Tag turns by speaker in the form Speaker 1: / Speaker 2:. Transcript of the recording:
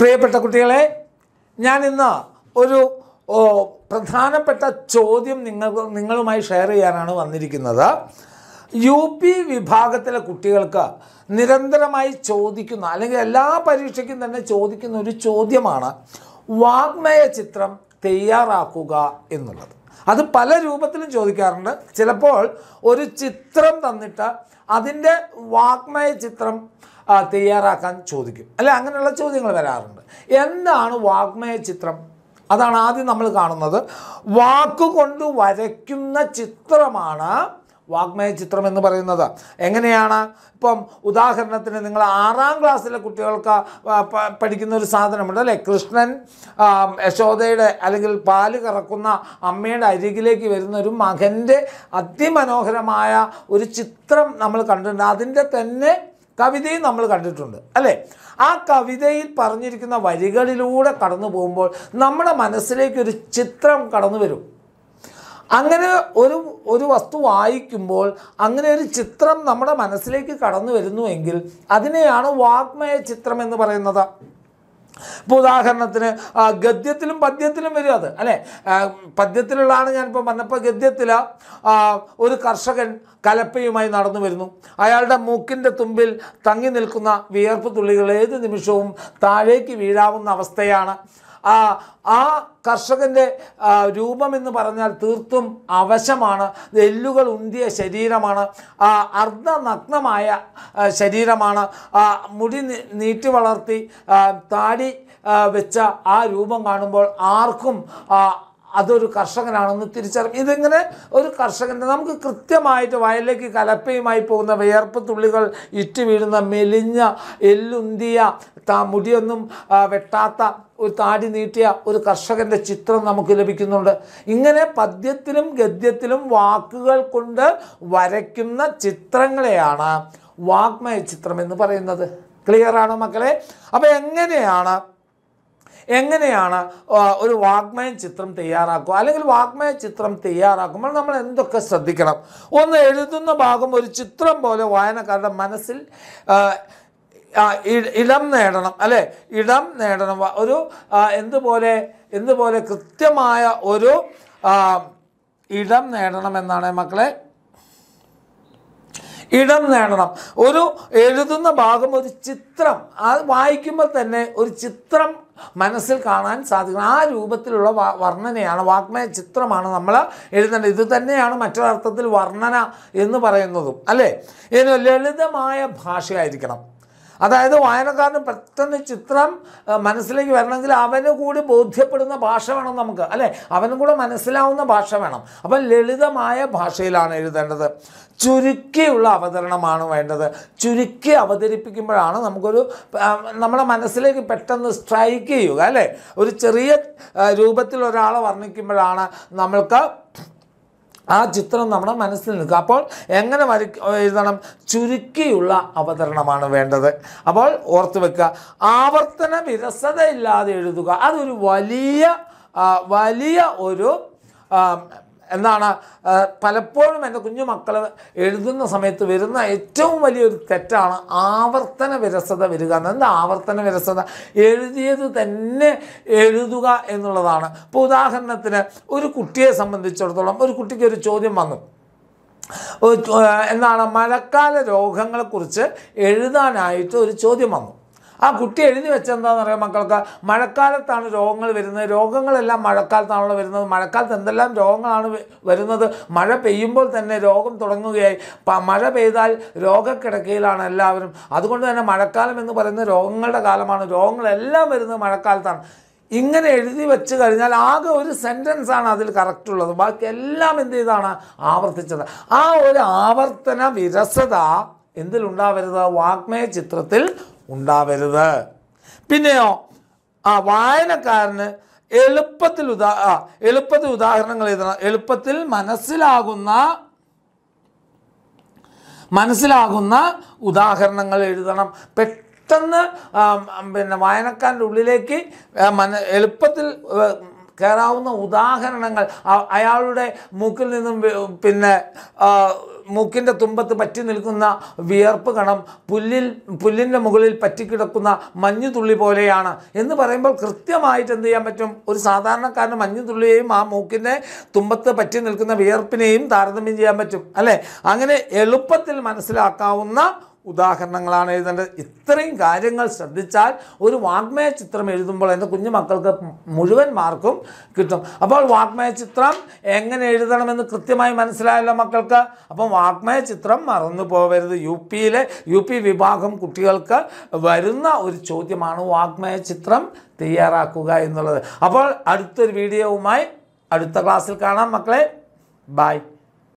Speaker 1: പ്രിയപ്പെട്ട കുട്ടികളെ ഞാൻ ഇന്ന് ഒരു പ്രധാനപ്പെട്ട ചോദ്യം നിങ്ങൾ നിങ്ങളുമായി ഷെയർ ചെയ്യാനാണ് വന്നിരിക്കുന്നത് യു പി വിഭാഗത്തിലെ കുട്ടികൾക്ക് നിരന്തരമായി ചോദിക്കുന്ന അല്ലെങ്കിൽ എല്ലാ പരീക്ഷയ്ക്കും തന്നെ ചോദിക്കുന്ന ഒരു ചോദ്യമാണ് വാഗ്മയ ചിത്രം തയ്യാറാക്കുക എന്നുള്ളത് അത് പല രൂപത്തിലും ചോദിക്കാറുണ്ട് ചിലപ്പോൾ ഒരു ചിത്രം തന്നിട്ട് അതിൻ്റെ വാഗ്മയ ചിത്രം തയ്യാറാക്കാൻ ചോദിക്കും അല്ലെ അങ്ങനെയുള്ള ചോദ്യങ്ങൾ വരാറുണ്ട് എന്താണ് വാഗ്മയ ചിത്രം അതാണ് ആദ്യം നമ്മൾ കാണുന്നത് വാക്കുകൊണ്ട് വരയ്ക്കുന്ന ചിത്രമാണ് വാഗ്മയ ചിത്രം എന്ന് പറയുന്നത് എങ്ങനെയാണ് ഇപ്പം ഉദാഹരണത്തിന് നിങ്ങൾ ആറാം ക്ലാസ്സിലെ കുട്ടികൾക്ക് പഠിക്കുന്ന ഒരു സാധനമുണ്ട് അല്ലേ കൃഷ്ണൻ യശോദയുടെ അല്ലെങ്കിൽ പാല് കറക്കുന്ന അമ്മയുടെ അരികിലേക്ക് വരുന്ന ഒരു മകൻ്റെ അതിമനോഹരമായ ഒരു ചിത്രം നമ്മൾ കണ്ടിട്ടുണ്ട് അതിൻ്റെ തന്നെ കവിതയും നമ്മൾ കണ്ടിട്ടുണ്ട് അല്ലേ ആ കവിതയിൽ പറഞ്ഞിരിക്കുന്ന വരികളിലൂടെ കടന്നു പോകുമ്പോൾ നമ്മുടെ മനസ്സിലേക്ക് ഒരു ചിത്രം കടന്നു വരും അങ്ങനെ ഒരു ഒരു വസ്തു വായിക്കുമ്പോൾ അങ്ങനെ ഒരു ചിത്രം നമ്മുടെ മനസ്സിലേക്ക് കടന്നു വരുന്നുവെങ്കിൽ അതിനെയാണ് വാഗ്മയ ചിത്രം എന്ന് പറയുന്നത് ഇപ്പോൾ ഉദാഹരണത്തിന് ഗദ്യത്തിലും പദ്യത്തിലും വരും അത് അല്ലേ പദ്യത്തിലുള്ളതാണ് ഞാനിപ്പോൾ പറഞ്ഞപ്പോൾ ഗദ്യത്തിൽ ഒരു കർഷകൻ കലപ്പയുമായി നടന്നു വരുന്നു അയാളുടെ മൂക്കിൻ്റെ തുമ്പിൽ തങ്ങി നിൽക്കുന്ന വിയർപ്പ് തുള്ളികൾ ഏത് നിമിഷവും താഴേക്ക് വീഴാവുന്ന അവസ്ഥയാണ് ആ ആ കർഷകൻ്റെ രൂപമെന്ന് പറഞ്ഞാൽ തീർത്തും അവശമാണ് എല്ലുകൾ ഉന്തിയ ശരീരമാണ് അർദ്ധനഗ്നമായ ശരീരമാണ് മുടി നീട്ടി വളർത്തി താടി വെച്ച ആ രൂപം കാണുമ്പോൾ ആർക്കും അതൊരു കർഷകനാണെന്ന് തിരിച്ചറിയും ഇതിങ്ങനെ ഒരു കർഷകൻ്റെ നമുക്ക് കൃത്യമായിട്ട് വയലിലേക്ക് കലപ്പയുമായി പോകുന്ന വിയർപ്പ് തുള്ളികൾ ഇറ്റ് വീഴുന്ന മെലിഞ്ഞ എല്ലുന്തിയ താ മുടിയൊന്നും വെട്ടാത്ത ഒരു താടി നീട്ടിയ ഒരു കർഷകൻ്റെ ചിത്രം നമുക്ക് ലഭിക്കുന്നുണ്ട് ഇങ്ങനെ പദ്യത്തിലും ഗദ്യത്തിലും വാക്കുകൾ കൊണ്ട് വരയ്ക്കുന്ന ചിത്രങ്ങളെയാണ് വാഗ്മയ ചിത്രം എന്ന് പറയുന്നത് ക്ലിയറാണോ മക്കളെ അപ്പോൾ എങ്ങനെയാണ് എങ്ങനെയാണ് ഒരു വാഗ്മയ ചിത്രം തയ്യാറാക്കുക അല്ലെങ്കിൽ വാഗ്മയ ചിത്രം തയ്യാറാക്കുമ്പോൾ നമ്മൾ എന്തൊക്കെ ശ്രദ്ധിക്കണം ഒന്ന് എഴുതുന്ന ഭാഗം ഒരു ചിത്രം പോലെ വായനക്കാരുടെ മനസ്സിൽ ഇടം നേടണം അല്ലെ ഇടം നേടണം ഒരു എന്തുപോലെ എന്തുപോലെ കൃത്യമായ ഒരു ഇടം നേടണമെന്നാണ് മക്കളെ ഇടം നേടണം ഒരു എഴുതുന്ന ഭാഗം ഒരു ചിത്രം അത് വായിക്കുമ്പോൾ തന്നെ ഒരു ചിത്രം മനസ്സിൽ കാണാൻ സാധിക്കണം ആ രൂപത്തിലുള്ള വർണ്ണനയാണ് വാക്മയ ചിത്രമാണ് നമ്മൾ എഴുതേണ്ടത് ഇത് തന്നെയാണ് മറ്റൊരർത്ഥത്തിൽ വർണ്ണന എന്ന് പറയുന്നതും അല്ലേ ഇതിന് ലളിതമായ ഭാഷയായിരിക്കണം അതായത് വായനക്കാരന് പെട്ടെന്ന് ചിത്രം മനസ്സിലേക്ക് വരണമെങ്കിൽ അവന് കൂടി ബോധ്യപ്പെടുന്ന ഭാഷ വേണം നമുക്ക് അല്ലേ അവനും കൂടെ മനസ്സിലാവുന്ന ഭാഷ വേണം അപ്പം ലളിതമായ ഭാഷയിലാണ് എഴുതേണ്ടത് ചുരുക്കിയുള്ള അവതരണമാണ് വേണ്ടത് ചുരുക്കി അവതരിപ്പിക്കുമ്പോഴാണ് നമുക്കൊരു നമ്മുടെ മനസ്സിലേക്ക് പെട്ടെന്ന് സ്ട്രൈക്ക് ചെയ്യുക അല്ലേ ഒരു ചെറിയ രൂപത്തിൽ ഒരാളെ വർണ്ണിക്കുമ്പോഴാണ് നമ്മൾക്ക് ആ ചിത്രം നമ്മുടെ മനസ്സിൽ നിൽക്കുക അപ്പോൾ എങ്ങനെ വര എഴുതണം ചുരുക്കിയുള്ള അവതരണമാണ് വേണ്ടത് അപ്പോൾ ഓർത്ത് വെക്കുക ആവർത്തന വിരസതയില്ലാതെ എഴുതുക അതൊരു വലിയ വലിയ ഒരു എന്നാണ് പലപ്പോഴും എൻ്റെ കുഞ്ഞു മക്കൾ എഴുതുന്ന സമയത്ത് വരുന്ന ഏറ്റവും വലിയൊരു തെറ്റാണ് ആവർത്തന വിരസത വരിക എന്താ ആവർത്തന വിരസത എഴുതിയത് തന്നെ എഴുതുക എന്നുള്ളതാണ് ഇപ്പോൾ ഉദാഹരണത്തിന് ഒരു കുട്ടിയെ സംബന്ധിച്ചിടത്തോളം ഒരു കുട്ടിക്ക് ഒരു ചോദ്യം വന്നു എന്താണ് മഴക്കാല രോഗങ്ങളെക്കുറിച്ച് എഴുതാനായിട്ട് ഒരു ചോദ്യം വന്നു ആ കുട്ടി എഴുതി വെച്ചെന്താണെന്ന് അറിയാം മക്കൾക്ക് മഴക്കാലത്താണ് രോഗങ്ങൾ വരുന്നത് രോഗങ്ങളെല്ലാം മഴക്കാലത്താണല്ലോ വരുന്നത് മഴക്കാലത്ത് എന്തെല്ലാം രോഗങ്ങളാണ് വരുന്നത് മഴ പെയ്യുമ്പോൾ തന്നെ രോഗം തുടങ്ങുകയായി മഴ പെയ്താൽ രോഗക്കിടക്കയിലാണ് എല്ലാവരും അതുകൊണ്ട് തന്നെ മഴക്കാലം എന്ന് പറയുന്നത് രോഗങ്ങളുടെ കാലമാണ് രോഗങ്ങളെല്ലാം വരുന്നത് മഴക്കാലത്താണ് ഇങ്ങനെ എഴുതി വെച്ച് കഴിഞ്ഞാൽ ആകെ ഒരു സെൻറ്റൻസാണ് അതിൽ കറക്റ്റ് ഉള്ളത് ബാക്കി എല്ലാം എന്ത് ചെയ്താണ് ആവർത്തിച്ചത് ആ ഒരു ആവർത്തന വിരസത എന്തിലുണ്ടാവരുത് വാഗ്മയ ചിത്രത്തിൽ ഉണ്ടാവരുത് പിന്നെയോ ആ വായനക്കാരന് എളുപ്പത്തിൽ ഉദാ എളുപ്പത്തിൽ ഉദാഹരണങ്ങൾ എഴുതണം എളുപ്പത്തിൽ മനസ്സിലാകുന്ന മനസ്സിലാകുന്ന ഉദാഹരണങ്ങൾ എഴുതണം പെട്ടെന്ന് പിന്നെ വായനക്കാരൻ്റെ ഉള്ളിലേക്ക് മന എളുപ്പത്തിൽ കയറാവുന്ന ഉദാഹരണങ്ങൾ അയാളുടെ മൂക്കിൽ നിന്നും പിന്നെ മൂക്കിൻ്റെ തുമ്പത്ത് പറ്റി നിൽക്കുന്ന വിയർപ്പ് കണം പുല്ലിൽ പുല്ലിൻ്റെ മുകളിൽ പറ്റിക്കിടക്കുന്ന മഞ്ഞുതുള്ളി പോലെയാണ് എന്ന് പറയുമ്പോൾ കൃത്യമായിട്ട് എന്ത് ചെയ്യാൻ പറ്റും ഒരു സാധാരണക്കാരൻ്റെ മഞ്ഞുതുള്ളിയെയും ആ മൂക്കിൻ്റെ തുമ്പത്ത് പറ്റി നിൽക്കുന്ന വിയർപ്പിനെയും താരതമ്യം ചെയ്യാൻ പറ്റും അല്ലേ അങ്ങനെ എളുപ്പത്തിൽ മനസ്സിലാക്കാവുന്ന ഉദാഹരണങ്ങളാണ് എഴുതേണ്ടത് ഇത്രയും കാര്യങ്ങൾ ശ്രദ്ധിച്ചാൽ ഒരു വാഗ്മയ ചിത്രം എഴുതുമ്പോൾ എൻ്റെ കുഞ്ഞു മക്കൾക്ക് മുഴുവൻ മാർക്കും കിട്ടും അപ്പോൾ വാഗ്മയ ചിത്രം എങ്ങനെ എഴുതണമെന്ന് കൃത്യമായി മനസ്സിലായല്ലോ മക്കൾക്ക് അപ്പം വാഗ്മയ ചിത്രം മറന്നു പോകരുത് യു പിയിലെ യു പി വിഭാഗം കുട്ടികൾക്ക് വരുന്ന ഒരു ചോദ്യമാണ് വാഗ്മയ ചിത്രം തയ്യാറാക്കുക എന്നുള്ളത് അപ്പോൾ അടുത്തൊരു വീഡിയോവുമായി അടുത്ത ക്ലാസ്സിൽ കാണാം മക്കളെ ബൈ